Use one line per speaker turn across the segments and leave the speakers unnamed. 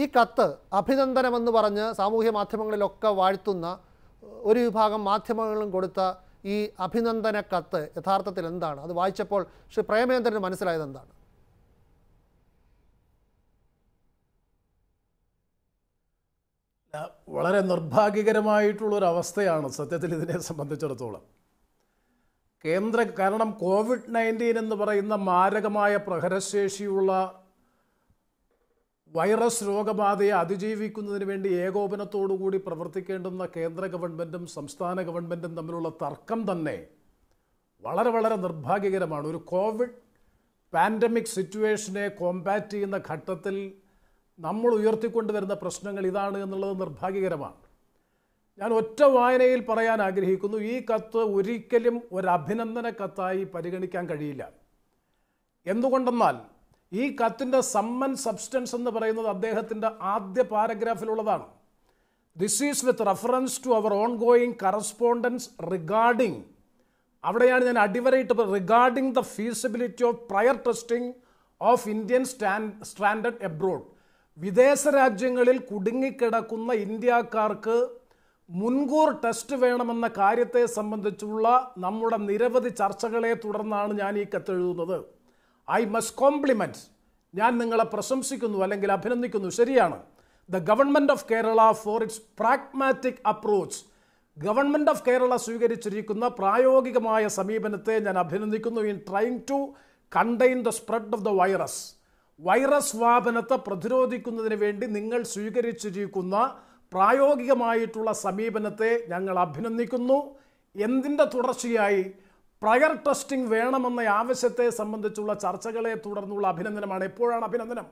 ഈ കത്ത് അഭിനന്ദനമെന്ന് പറഞ്ഞ് സാമൂഹ്യ മാധ്യമങ്ങളിലൊക്കെ വാഴ്ത്തുന്ന ഒരു വിഭാഗം മാധ്യമങ്ങളും കൊടുത്ത ഈ അഭിനന്ദന കത്ത് യഥാർത്ഥത്തിൽ എന്താണ് അത് വായിച്ചപ്പോൾ ശ്രീ പ്രേമേന്ദ്രന് മനസ്സിലായത് എന്താണ് വളരെ നിർഭാഗ്യകരമായിട്ടുള്ളൊരവസ്ഥയാണ് സത്യത്തിൽ ഇതിനെ സംബന്ധിച്ചിടത്തോളം കേന്ദ്ര കാരണം കോവിഡ് നയൻറ്റീൻ എന്ന് പറയുന്ന മാരകമായ പ്രഹരശേഷിയുള്ള വൈറസ് രോഗബാധയെ അതിജീവിക്കുന്നതിന് വേണ്ടി ഏകോപനത്തോടുകൂടി പ്രവർത്തിക്കേണ്ടുന്ന കേന്ദ്ര ഗവൺമെൻറ്റും സംസ്ഥാന ഗവൺമെൻറ്റും തമ്മിലുള്ള തർക്കം തന്നെ വളരെ വളരെ നിർഭാഗ്യകരമാണ് ഒരു കോവിഡ് പാൻഡമിക് സിറ്റുവേഷനെ കോമ്പാറ്റ് ചെയ്യുന്ന ഘട്ടത്തിൽ നമ്മൾ ഉയർത്തിക്കൊണ്ടുവരുന്ന പ്രശ്നങ്ങൾ ഇതാണ് എന്നുള്ളത് നിർഭാഗ്യകരമാണ് ഞാൻ ഒറ്റ വായനയിൽ പറയാൻ ആഗ്രഹിക്കുന്നു ഈ കത്ത് ഒരിക്കലും ഒരു അഭിനന്ദന കത്തായി പരിഗണിക്കാൻ കഴിയില്ല എന്തുകൊണ്ടെന്നാൽ ഈ കത്തിൻ്റെ സമ്മൻ സബ്സ്റ്റൻസ് എന്ന് പറയുന്നത് അദ്ദേഹത്തിൻ്റെ ആദ്യ പാരഗ്രാഫിലുള്ളതാണ് this is with reference to our ongoing correspondence regarding അവിടെയാണ് ഞാൻ അടിവരയിട്ട് regarding the feasibility of prior testing of Indian stand standard abroad വിദേശ രാജ്യങ്ങളിൽ കുടുങ്ങിക്കിടക്കുന്ന ഇന്ത്യക്കാർക്ക് മുൻകൂർ ടെസ്റ്റ് വേണമെന്ന കാര്യത്തെ സംബന്ധിച്ചുള്ള നമ്മുടെ നിരവധി ചർച്ചകളെ തുടർന്നാണ് ഞാൻ ഈ കത്തെഴുതുന്നത് ഐ മസ്റ്റ് കോംപ്ലിമെൻറ്റ് ഞാൻ നിങ്ങളെ പ്രശംസിക്കുന്നു അല്ലെങ്കിൽ അഭിനന്ദിക്കുന്നു ശരിയാണ് the government of Kerala for its pragmatic approach government of Kerala സ്വീകരിച്ചിരിക്കുന്ന പ്രായോഗികമായ സമീപനത്തെ ഞാൻ അഭിനന്ദിക്കുന്നു in trying to contain the spread of the virus virus വ്യാപനത്തെ പ്രതിരോധിക്കുന്നതിന് വേണ്ടി നിങ്ങൾ സ്വീകരിച്ചിരിക്കുന്ന പ്രായോഗികമായിട്ടുള്ള സമീപനത്തെ ഞങ്ങൾ അഭിനന്ദിക്കുന്നു എന്തിൻ്റെ തുടർച്ചയായി പ്രയർ ടെസ്റ്റിംഗ് വേണമെന്ന ആവശ്യത്തെ സംബന്ധിച്ചുള്ള ചർച്ചകളെ തുടർന്നുള്ള അഭിനന്ദനമാണ് എപ്പോഴാണ് അഭിനന്ദനം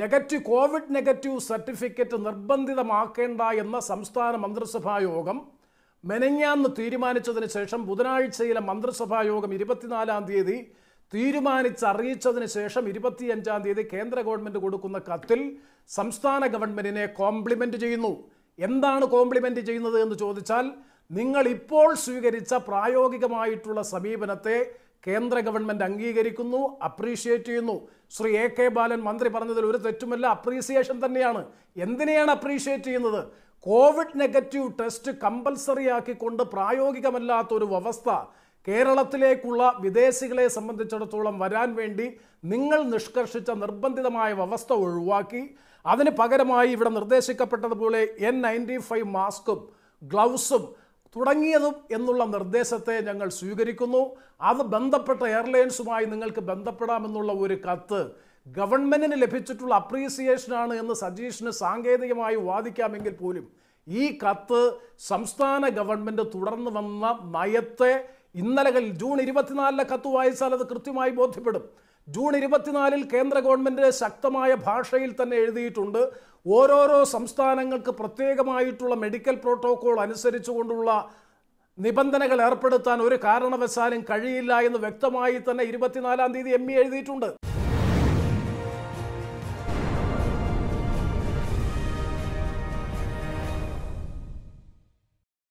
നെഗറ്റീവ് കോവിഡ് നെഗറ്റീവ് സർട്ടിഫിക്കറ്റ് നിർബന്ധിതമാക്കേണ്ട എന്ന സംസ്ഥാന മന്ത്രിസഭാ യോഗം മെനഞ്ഞാന്ന് തീരുമാനിച്ചതിന് ശേഷം ബുധനാഴ്ചയിലെ മന്ത്രിസഭാ യോഗം ഇരുപത്തിനാലാം തീയതി തീരുമാനിച്ചറിയിച്ചതിന് ശേഷം ഇരുപത്തിയഞ്ചാം തീയതി കേന്ദ്ര ഗവൺമെൻറ് കൊടുക്കുന്ന കത്തിൽ സംസ്ഥാന ഗവൺമെൻറ്റിനെ കോംപ്ലിമെൻ്റ് ചെയ്യുന്നു എന്താണ് കോംപ്ലിമെൻ്റ് ചെയ്യുന്നത് എന്ന് ചോദിച്ചാൽ നിങ്ങൾ ഇപ്പോൾ സ്വീകരിച്ച പ്രായോഗികമായിട്ടുള്ള സമീപനത്തെ കേന്ദ്ര ഗവൺമെൻറ് അംഗീകരിക്കുന്നു അപ്രീഷിയേറ്റ് ചെയ്യുന്നു ശ്രീ എ കെ ബാലൻ മന്ത്രി പറഞ്ഞതിൽ ഒരു തെറ്റുമല്ല അപ്രീസിയേഷൻ തന്നെയാണ് എന്തിനെയാണ് അപ്രീഷിയേറ്റ് ചെയ്യുന്നത് കോവിഡ് നെഗറ്റീവ് ടെസ്റ്റ് കമ്പൽസറി ആക്കിക്കൊണ്ട് പ്രായോഗികമല്ലാത്ത ഒരു വ്യവസ്ഥ കേരളത്തിലേക്കുള്ള വിദേശികളെ സംബന്ധിച്ചിടത്തോളം വരാൻ വേണ്ടി നിങ്ങൾ നിഷ്കർഷിച്ച നിർബന്ധിതമായ വ്യവസ്ഥ ഒഴിവാക്കി അതിന് പകരമായി ഇവിടെ നിർദ്ദേശിക്കപ്പെട്ടതുപോലെ എൻ നയൻറ്റി ഫൈവ് മാസ്കും ഗ്ലൗസും തുടങ്ങിയതും എന്നുള്ള നിർദ്ദേശത്തെ ഞങ്ങൾ സ്വീകരിക്കുന്നു അത് ബന്ധപ്പെട്ട എയർലൈൻസുമായി നിങ്ങൾക്ക് ബന്ധപ്പെടാമെന്നുള്ള ഒരു കത്ത് ഗവൺമെൻറ്റിന് ലഭിച്ചിട്ടുള്ള അപ്രീസിയേഷനാണ് എന്ന് സജീഷിന് സാങ്കേതികമായി വാദിക്കാമെങ്കിൽ പോലും ഈ കത്ത് സംസ്ഥാന ഗവൺമെൻറ് തുടർന്ന് വന്ന നയത്തെ ഇന്നലകളിൽ ജൂൺ ഇരുപത്തിനാലിലെ കത്ത് വായിച്ചാൽ അത് കൃത്യമായി ബോധ്യപ്പെടും ജൂൺ ഇരുപത്തിനാലിൽ കേന്ദ്ര ഗവൺമെൻറ് ശക്തമായ ഭാഷയിൽ തന്നെ എഴുതിയിട്ടുണ്ട് ഓരോരോ സംസ്ഥാനങ്ങൾക്ക് പ്രത്യേകമായിട്ടുള്ള മെഡിക്കൽ പ്രോട്ടോകോൾ അനുസരിച്ചുകൊണ്ടുള്ള നിബന്ധനകൾ ഏർപ്പെടുത്താൻ ഒരു കാരണവശാലും കഴിയില്ല എന്ന് വ്യക്തമായി തന്നെ ഇരുപത്തിനാലാം തീയതി എം എഴുതിയിട്ടുണ്ട്